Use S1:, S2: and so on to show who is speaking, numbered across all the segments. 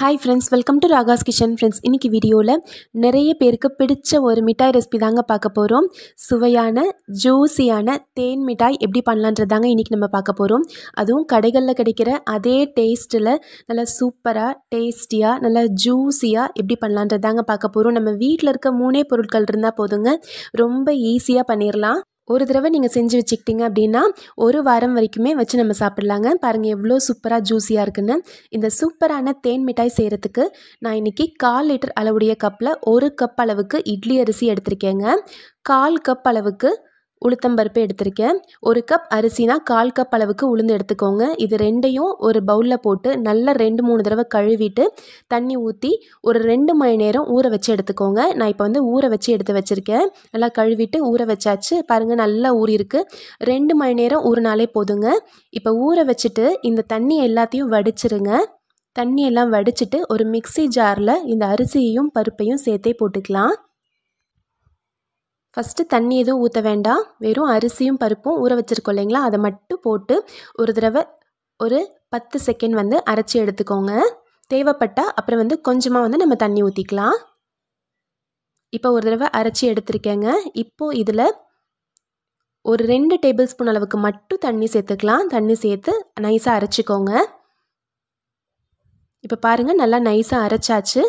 S1: hi friends welcome to Raga's kitchen friends இன்றைக்கி வீடியோவில் நிறைய பேருக்கு பிடிச்ச ஒரு மிட்டாய் ரெசிபி தாங்க பார்க்க போகிறோம் சுவையான ஜூஸியான தேன் மிட்டாய் எப்படி பண்ணலான்றது தாங்க இன்றைக்கி நம்ம பார்க்க போகிறோம் அதுவும் கடைகளில் கிடைக்கிற அதே டேஸ்ட்டில் நல்லா சூப்பராக டேஸ்டியாக நல்லா ஜூஸியாக எப்படி பண்ணலான்றது தாங்க பார்க்க போகிறோம் நம்ம வீட்டில் இருக்க மூணே பொருட்கள் இருந்தால் போதுங்க ரொம்ப ஈஸியாக பண்ணிடலாம் ஒரு தடவை நீங்கள் செஞ்சு வச்சுக்கிட்டிங்க அப்படின்னா ஒரு வாரம் வரைக்குமே வச்சு நம்ம சாப்பிட்லாங்க பாருங்கள் எவ்வளோ சூப்பராக ஜூஸியாக இருக்குன்னு இந்த சூப்பரான தேன் மிட்டாய் செய்கிறதுக்கு நான் இன்றைக்கி கால் லிட்டர் அளவுடைய கப்பில் ஒரு கப் அளவுக்கு இட்லி அரிசி எடுத்திருக்கேங்க கால் கப் அளவுக்கு உளுத்தம்பருப்பு எடுத்திருக்கேன் ஒரு கப் அரிசினா கால் கப் அளவுக்கு உளுந்து எடுத்துக்கோங்க இது ரெண்டையும் ஒரு பவுலில் போட்டு நல்லா ரெண்டு மூணு தடவை கழுவிட்டு தண்ணி ஊற்றி ஒரு ரெண்டு மணி நேரம் ஊற வச்சு எடுத்துக்கோங்க நான் இப்போ வந்து ஊற வச்சு எடுத்து வச்சுருக்கேன் நல்லா கழுவிட்டு ஊற வச்சாச்சு பாருங்கள் நல்லா ஊறியிருக்கு ரெண்டு மணி நேரம் ஊறினாலே போதுங்க இப்போ ஊற வச்சுட்டு இந்த தண்ணி எல்லாத்தையும் வடிச்சிருங்க தண்ணியெல்லாம் வடிச்சிட்டு ஒரு மிக்சி ஜாரில் இந்த அரிசியையும் பருப்பையும் சேர்த்தே போட்டுக்கலாம் ஃபஸ்ட்டு தண்ணி எதுவும் ஊற்ற வேண்டாம் வெறும் அரிசியும் பருப்பும் ஊற வச்சுருக்கோம் இல்லைங்களா அதை மட்டும் போட்டு ஒரு தடவை ஒரு பத்து செகண்ட் வந்து அரைச்சி எடுத்துக்கோங்க தேவைப்பட்டால் அப்புறம் வந்து கொஞ்சமாக வந்து நம்ம தண்ணி ஊற்றிக்கலாம் இப்போ ஒரு தடவை அரைச்சி எடுத்திருக்கேங்க இப்போது இதில் ஒரு ரெண்டு டேபிள் ஸ்பூன் அளவுக்கு மட்டும் தண்ணி சேர்த்துக்கலாம் தண்ணி சேர்த்து நைஸாக அரைச்சிக்கோங்க இப்போ பாருங்கள் நல்லா நைஸாக அரைச்சாச்சு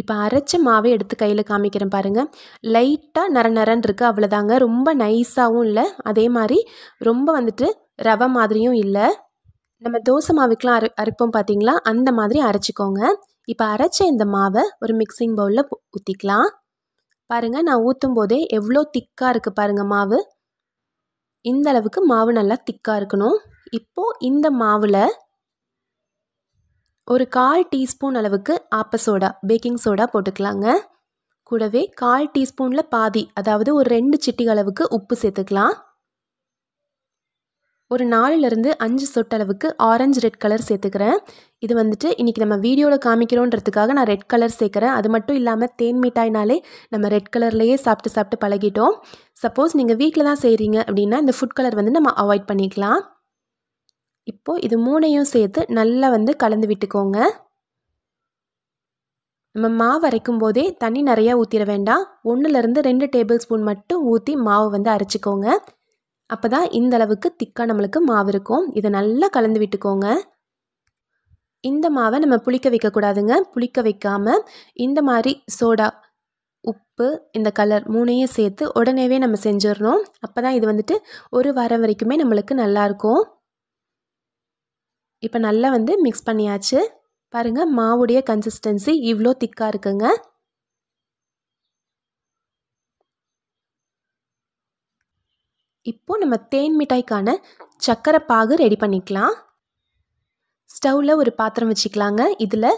S1: இப்போ அரைச்ச மாவை எடுத்து கையில் காமிக்கிறேன் பாருங்கள் லைட்டாக நர நரன் இருக்குது அவ்வளோதாங்க ரொம்ப நைஸாகவும் இல்லை அதே மாதிரி ரொம்ப வந்துட்டு ரவை மாதிரியும் இல்லை நம்ம தோசை மாவுக்கெலாம் அரை அரைப்போம் பார்த்தீங்களா அந்த மாதிரி அரைச்சிக்கோங்க இப்போ அரைச்ச இந்த மாவை ஒரு மிக்சிங் பவுலில் ஊற்றிக்கலாம் பாருங்கள் நான் ஊற்றும் போதே எவ்வளோ திக்காக இருக்குது பாருங்கள் மாவு இந்த அளவுக்கு மாவு நல்லா திக்காக இருக்கணும் இப்போது இந்த மாவில் ஒரு கால் டீஸ்பூன் அளவுக்கு ஆப்ப சோடா பேக்கிங் சோடா போட்டுக்கலாங்க கூடவே கால் டீஸ்பூனில் பாதி அதாவது ஒரு ரெண்டு சிட்டி அளவுக்கு உப்பு சேர்த்துக்கலாம் ஒரு நாலுலேருந்து அஞ்சு சொட்டளவுக்கு ஆரஞ்சு ரெட் கலர் சேர்த்துக்கிறேன் இது வந்துட்டு இன்றைக்கி நம்ம வீடியோவில் காமிக்கிறோன்றதுக்காக நான் ரெட் கலர் சேர்க்குறேன் அது மட்டும் இல்லாமல் தேன் மிட்டாய்னாலே நம்ம ரெட் கலர்லேயே சாப்பிட்டு சாப்பிட்டு பழகிட்டோம் சப்போஸ் நீங்கள் வீட்டில் தான் செய்கிறீங்க அப்படின்னா இந்த ஃபுட் கலர் வந்து நம்ம அவாய்ட் பண்ணிக்கலாம் இப்போது இது மூணையும் சேர்த்து நல்லா வந்து கலந்து விட்டுக்கோங்க நம்ம மாவு அரைக்கும் போதே தண்ணி நிறையா ஊற்றிட வேண்டாம் ஒன்றுலேருந்து ரெண்டு டேபிள் ஸ்பூன் மட்டும் ஊற்றி மாவை வந்து அரைச்சிக்கோங்க அப்போ தான் இந்த அளவுக்கு திக்காக நம்மளுக்கு மாவு இருக்கும் இதை நல்லா கலந்து விட்டுக்கோங்க இந்த மாவை நம்ம புளிக்க வைக்கக்கூடாதுங்க புளிக்க வைக்காமல் இந்த மாதிரி சோடா உப்பு இந்த கலர் மூணையும் சேர்த்து உடனேவே நம்ம செஞ்சிடணும் அப்போ தான் இது வந்துட்டு ஒரு வாரம் வரைக்குமே நம்மளுக்கு நல்லாயிருக்கும் இப்போ நல்லா வந்து மிக்ஸ் பண்ணியாச்சு பாருங்கள் மாவுடைய கன்சிஸ்டன்சி இவ்வளோ திக்காக இருக்குங்க இப்போது நம்ம தேன் மிட்டாய்க்கான சர்க்கரை பாகு ரெடி பண்ணிக்கலாம் ஸ்டவ்வில் ஒரு பாத்திரம் வச்சுக்கலாங்க இதில்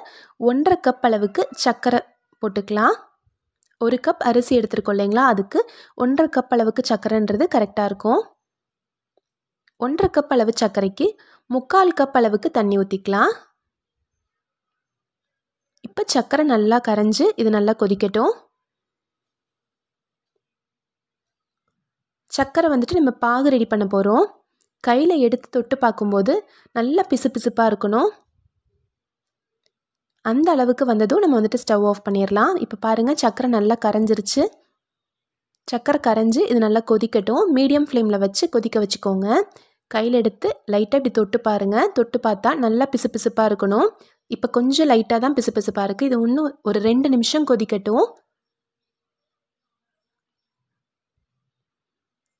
S1: ஒன்றரை கப் அளவுக்கு சர்க்கரை போட்டுக்கலாம் ஒரு கப் அரிசி எடுத்துருக்கோம் இல்லைங்களா அதுக்கு ஒன்றரை கப் அளவுக்கு சர்க்கரைன்றது கரெக்டாக இருக்கும் ஒன்றரை கப் அளவு சர்க்கரைக்கு முக்கால் கப் அளவுக்கு தண்ணி ஊற்றிக்கலாம் இப்போ சர்க்கரை நல்லா கரைஞ்சி இது நல்லா கொதிக்கட்டும் சர்க்கரை வந்துட்டு நம்ம பாகு ரெடி பண்ண போகிறோம் கையில் எடுத்து தொட்டு பார்க்கும்போது நல்லா பிசு பிசுப்பாக இருக்கணும் அந்த அளவுக்கு வந்ததும் நம்ம வந்துட்டு ஸ்டவ் ஆஃப் பண்ணிடலாம் இப்போ பாருங்கள் சர்க்கரை நல்லா கரைஞ்சிருச்சு சர்க்கரை கரைஞ்சி இது நல்லா கொதிக்கட்டும் மீடியம் ஃப்ளேமில் வச்சு கொதிக்க வச்சுக்கோங்க கையில் எடுத்து லைட்டாக இப்படி தொட்டு பாருங்கள் தொட்டு பார்த்தா நல்லா பிசுபிசுப்பாக இருக்கணும் இப்போ கொஞ்சம் லைட்டாக தான் பிசுபிசுப்பாக இருக்குது இது இன்னும் ஒரு ரெண்டு நிமிஷம் கொதிக்கட்டும்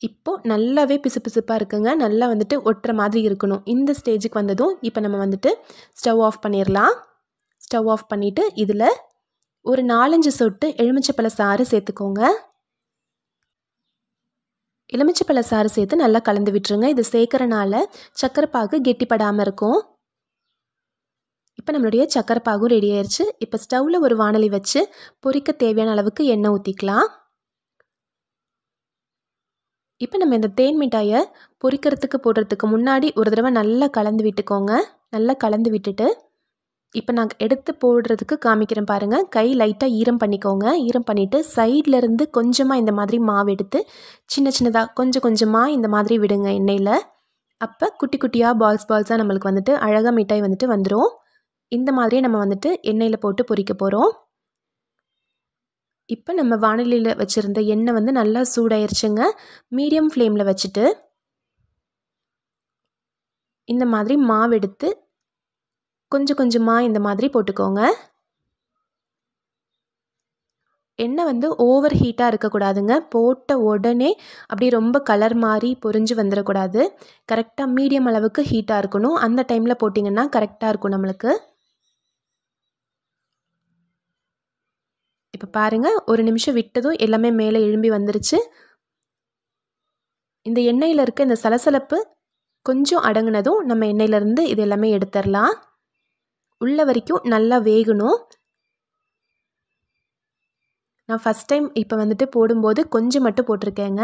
S1: இப்போது நல்லாவே பிசுபிசுப்பாக இருக்குங்க நல்லா வந்துட்டு ஒட்டுற மாதிரி இருக்கணும் இந்த ஸ்டேஜுக்கு வந்ததும் இப்போ நம்ம வந்துட்டு ஸ்டவ் ஆஃப் பண்ணிடலாம் ஸ்டவ் ஆஃப் பண்ணிவிட்டு இதில் ஒரு நாலஞ்சு சொட்டு எலுமிச்சப்பழ சாறு சேர்த்துக்கோங்க பழ சாறு சேர்த்து நல்லா கலந்து விட்டுருங்க இது சேர்க்குறனால சக்கரை பாகு கெட்டிப்படாமல் இருக்கும் இப்போ நம்மளுடைய சக்கரை பாகும் ரெடி ஆயிடுச்சு இப்போ ஸ்டவ்வில் ஒரு வானொலி வச்சு பொறிக்க தேவையான அளவுக்கு எண்ணெய் ஊற்றிக்கலாம் இப்போ நம்ம இந்த தேன் மிட்டாயை பொறிக்கிறதுக்கு போடுறதுக்கு முன்னாடி ஒரு தடவை நல்லா கலந்து விட்டுக்கோங்க நல்லா கலந்து விட்டுட்டு இப்போ நாங்கள் எடுத்து போடுறதுக்கு காமிக்கிறேன் பாருங்கள் கை லைட்டாக ஈரம் பண்ணிக்கோங்க ஈரம் பண்ணிவிட்டு சைட்லேருந்து கொஞ்சமாக இந்த மாதிரி மாவு எடுத்து சின்ன சின்னதாக கொஞ்சம் கொஞ்சமாக இந்த மாதிரி விடுங்க எண்ணெயில் அப்போ குட்டி குட்டியாக பால்ஸ் பால்ஸாக நம்மளுக்கு வந்துட்டு அழகாக மிட்டாய் வந்துட்டு வந்துடும் இந்த மாதிரி நம்ம வந்துட்டு எண்ணெயில் போட்டு பொறிக்க போகிறோம் இப்போ நம்ம வானிலையில் வச்சுருந்த எண்ணெய் வந்து நல்லா சூடாயிருச்சுங்க மீடியம் ஃப்ளேமில் வச்சுட்டு இந்த மாதிரி மாவு எடுத்து கொஞ்சம் கொஞ்சமாக இந்த மாதிரி போட்டுக்கோங்க எண்ணெய் வந்து ஓவர் ஹீட்டாக இருக்கக்கூடாதுங்க போட்ட உடனே அப்படியே ரொம்ப கலர் மாதிரி பொறிஞ்சு வந்துடக்கூடாது கரெக்டாக மீடியம் அளவுக்கு ஹீட்டாக இருக்கணும் அந்த டைமில் போட்டிங்கன்னா கரெக்டாக இருக்கும் நம்மளுக்கு இப்போ பாருங்கள் ஒரு நிமிஷம் விட்டதும் எல்லாமே மேலே எழும்பி வந்துருச்சு இந்த எண்ணெயில் இருக்க இந்த சலசலப்பு கொஞ்சம் அடங்கினதும் நம்ம எண்ணெயிலேருந்து இது எல்லாமே எடுத்துடலாம் உள்ள வரைக்கும் நல்லா வேகணும் நான் ஃபஸ்ட் டைம் இப்போ வந்துட்டு போடும்போது கொஞ்சம் மட்டும் போட்டிருக்கேங்க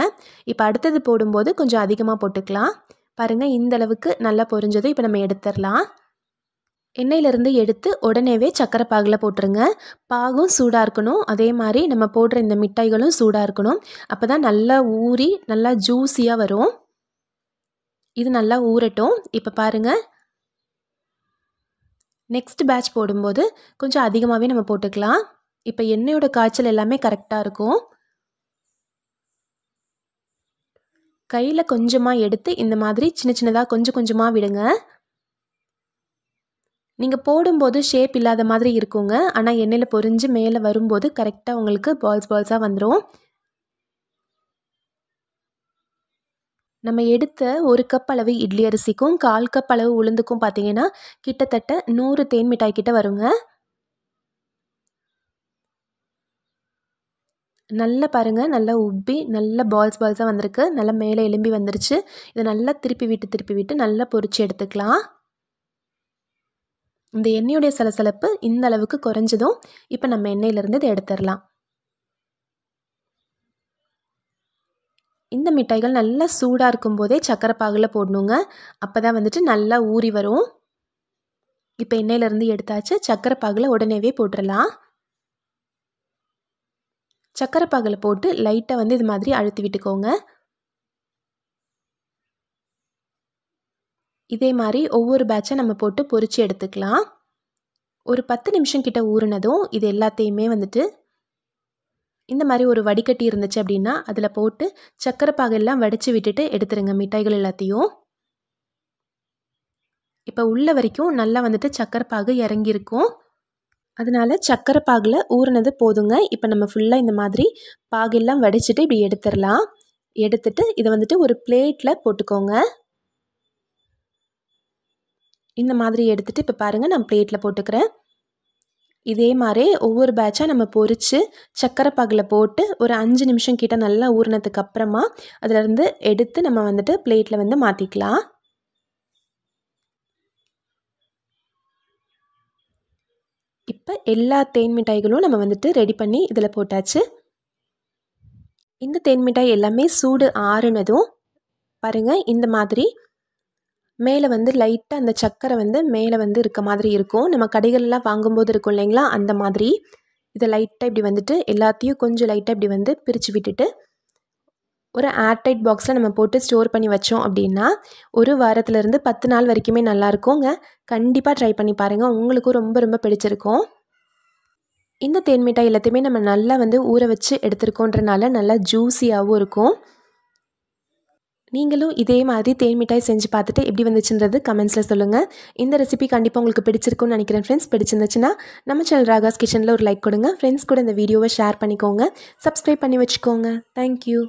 S1: இப்போ அடுத்தது போடும்போது கொஞ்சம் அதிகமாக போட்டுக்கலாம் பாருங்கள் இந்த அளவுக்கு நல்லா பொறிஞ்சது இப்போ நம்ம எடுத்துடலாம் எண்ணெயிலேருந்து எடுத்து உடனேவே சக்கரை பாகில் போட்டுருங்க பாகும் சூடாக இருக்கணும் அதே மாதிரி நம்ம போடுற இந்த மிட்டாய்களும் சூடாக இருக்கணும் அப்போ தான் நல்லா ஊறி நல்லா ஜூஸியாக வரும் இது நல்லா ஊறட்டும் இப்போ பாருங்கள் நெக்ஸ்ட் பேட்ச் போடும்போது கொஞ்சம் அதிகமாகவே நம்ம போட்டுக்கலாம் இப்போ எண்ணெயோட காய்ச்சல் எல்லாமே கரெக்டாக இருக்கும் கையில் கொஞ்சமாக எடுத்து இந்த மாதிரி சின்ன சின்னதாக கொஞ்சம் கொஞ்சமாக விடுங்க நீங்கள் போடும்போது ஷேப் இல்லாத மாதிரி இருக்குங்க ஆனால் எண்ணெயில் பொறிஞ்சு மேலே வரும்போது கரெக்டாக உங்களுக்கு பால்ஸ் பால்ஸாக வந்துடும் நம்ம எடுத்த ஒரு கப் அளவு இட்லி அரிசிக்கும் கால் கப் அளவு உளுந்துக்கும் பார்த்தீங்கன்னா கிட்டத்தட்ட நூறு தேன் மிட்டாய் கிட்ட வருங்க நல்லா பாருங்கள் நல்லா உப்பி நல்லா பால்ஸ் பால்ஸாக வந்திருக்கு நல்லா மேலே எலும்பி வந்துருச்சு இதை நல்லா திருப்பி விட்டு திருப்பி விட்டு நல்லா பொறிச்சு எடுத்துக்கலாம் இந்த எண்ணெயுடைய சலசலப்பு இந்த அளவுக்கு குறைஞ்சதும் இப்போ நம்ம எண்ணெயிலேருந்து இதை எடுத்துடலாம் இந்த மிட்டாய்கள் நல்லா சூடாக இருக்கும்போதே சக்கரை பாகில் போடணுங்க அப்போ தான் வந்துட்டு நல்லா ஊறி வரும் இப்போ எண்ணெயிலேருந்து எடுத்தாச்சு சக்கரை பாகில் உடனேவே போட்டுடலாம் சக்கரை பாகில் போட்டு லைட்டாக வந்து இது மாதிரி அழுத்தி விட்டுக்கோங்க இதே மாதிரி ஒவ்வொரு பேட்சை நம்ம போட்டு பொறிச்சு எடுத்துக்கலாம் ஒரு பத்து நிமிஷம் கிட்ட ஊறினதும் இது எல்லாத்தையுமே வந்துட்டு இந்த மாதிரி ஒரு வடிகட்டி இருந்துச்சு அப்படின்னா அதில் போட்டு சக்கரை பாகெல்லாம் வடித்து விட்டுட்டு எடுத்துருங்க மிட்டாய்கள் எல்லாத்தையும் இப்போ உள்ள வரைக்கும் நல்லா வந்துட்டு சக்கரை பாகு இறங்கியிருக்கும் அதனால் சக்கரை பாகில் ஊறினது போதுங்க இப்போ நம்ம ஃபுல்லாக இந்த மாதிரி பாகெல்லாம் வடிச்சிட்டு இப்படி எடுத்துடலாம் எடுத்துட்டு இதை வந்துட்டு ஒரு பிளேட்டில் போட்டுக்கோங்க இந்த மாதிரி எடுத்துகிட்டு இப்போ பாருங்கள் நான் பிளேட்டில் போட்டுக்கிறேன் இதே மாதிரி ஒவ்வொரு பேட்சாக நம்ம பொறித்து சக்கரை பாகில் போட்டு ஒரு அஞ்சு நிமிஷம் கிட்ட நல்லா ஊறினதுக்கு அப்புறமா அதிலருந்து எடுத்து நம்ம வந்துட்டு பிளேட்டில் வந்து மாற்றிக்கலாம் இப்போ எல்லா தேன் மிட்டாய்களும் நம்ம வந்துட்டு ரெடி பண்ணி இதில் போட்டாச்சு இந்த தேன் மிட்டாய் எல்லாமே சூடு ஆறுனதும் பாருங்கள் இந்த மாதிரி மேலே வந்து லைட்டாக அந்த சக்கரை வந்து மேலே வந்து இருக்க மாதிரி இருக்கும் நம்ம கடைகள்லாம் வாங்கும்போது இருக்கும் இல்லைங்களா அந்த மாதிரி இதை லைட்டாக இப்படி வந்துட்டு எல்லாத்தையும் கொஞ்சம் லைட்டாக இப்படி வந்து பிரித்து விட்டுட்டு ஒரு ஏர்டைட் பாக்ஸில் நம்ம போட்டு ஸ்டோர் பண்ணி வச்சோம் அப்படின்னா ஒரு வாரத்துலேருந்து பத்து நாள் வரைக்குமே நல்லாயிருக்குங்க கண்டிப்பாக ட்ரை பண்ணி பாருங்கள் உங்களுக்கும் ரொம்ப ரொம்ப பிடிச்சிருக்கும் இந்த தேன்மிட்டாய் எல்லாத்தையுமே நம்ம நல்லா வந்து ஊற வச்சு எடுத்துருக்கோன்றனால நல்லா ஜூஸியாகவும் இருக்கும் நீங்களும் இதே மாதிரி தேன் மிட்டாய் செஞ்சு பார்த்துட்டு எப்படி வந்துச்சுன்றது கமெண்ட்ஸில் சொல்லுங்கள் இந்த ரெசிபி கண்டிப்பாக உங்களுக்கு பிடிச்சிருக்குன்னு நினைக்கிறேன் ஃப்ரெண்ட்ஸ் பிடிச்சிருந்துச்சுன்னா நம்ம சேனல் ராகாஸ் கிச்சனில் ஒரு லைக் கொடுங்க ஃப்ரெண்ட்ஸ் கூட இந்த வீடியோவை ஷேர் பண்ணிக்கோங்க சப்ஸ்கிரைப் பண்ணி வச்சுக்கோங்க தேங்க்யூ